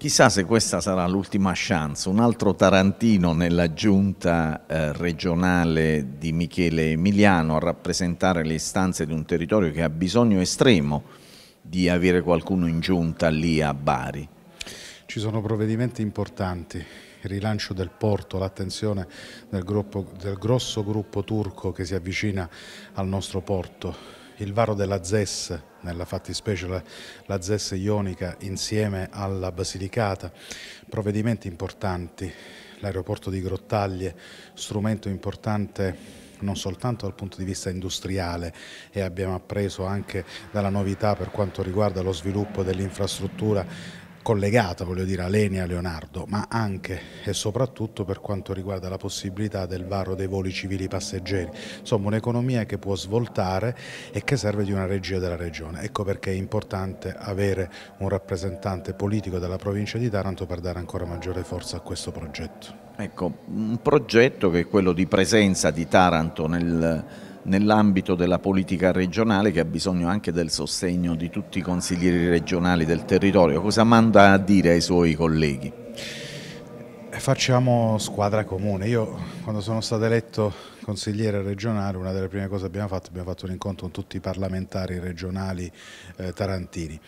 Chissà se questa sarà l'ultima chance, un altro Tarantino nella giunta eh, regionale di Michele Emiliano a rappresentare le istanze di un territorio che ha bisogno estremo di avere qualcuno in giunta lì a Bari. Ci sono provvedimenti importanti, il rilancio del porto, l'attenzione del, del grosso gruppo turco che si avvicina al nostro porto, il varo della ZES, nella fattispecie la, la ZES ionica insieme alla Basilicata, provvedimenti importanti, l'aeroporto di Grottaglie, strumento importante non soltanto dal punto di vista industriale e abbiamo appreso anche dalla novità per quanto riguarda lo sviluppo dell'infrastruttura collegata, voglio dire, a Lenia Leonardo, ma anche e soprattutto per quanto riguarda la possibilità del varo dei voli civili passeggeri. Insomma, un'economia che può svoltare e che serve di una regia della regione. Ecco perché è importante avere un rappresentante politico della provincia di Taranto per dare ancora maggiore forza a questo progetto. Ecco, un progetto che è quello di presenza di Taranto nel nell'ambito della politica regionale che ha bisogno anche del sostegno di tutti i consiglieri regionali del territorio. Cosa manda a dire ai suoi colleghi? Eh, facciamo squadra comune. Io quando sono stato eletto consigliere regionale, una delle prime cose che abbiamo fatto, abbiamo fatto un incontro con tutti i parlamentari regionali eh, tarantini.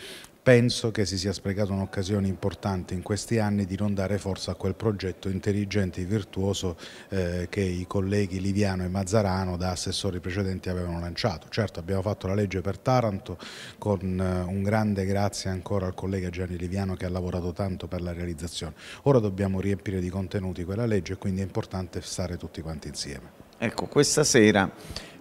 Penso che si sia sprecata un'occasione importante in questi anni di non dare forza a quel progetto intelligente e virtuoso eh, che i colleghi Liviano e Mazzarano da assessori precedenti avevano lanciato. Certo abbiamo fatto la legge per Taranto con eh, un grande grazie ancora al collega Gianni Liviano che ha lavorato tanto per la realizzazione. Ora dobbiamo riempire di contenuti quella legge e quindi è importante stare tutti quanti insieme. Ecco, questa sera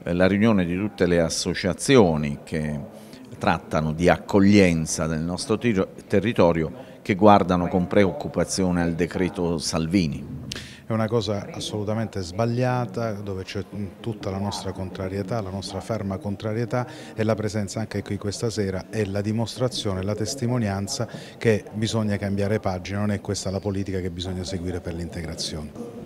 eh, la riunione di tutte le associazioni che trattano di accoglienza del nostro territorio che guardano con preoccupazione al decreto Salvini. È una cosa assolutamente sbagliata dove c'è mm, tutta la nostra contrarietà, la nostra ferma contrarietà e la presenza anche qui questa sera è la dimostrazione, la testimonianza che bisogna cambiare pagina, non è questa la politica che bisogna seguire per l'integrazione.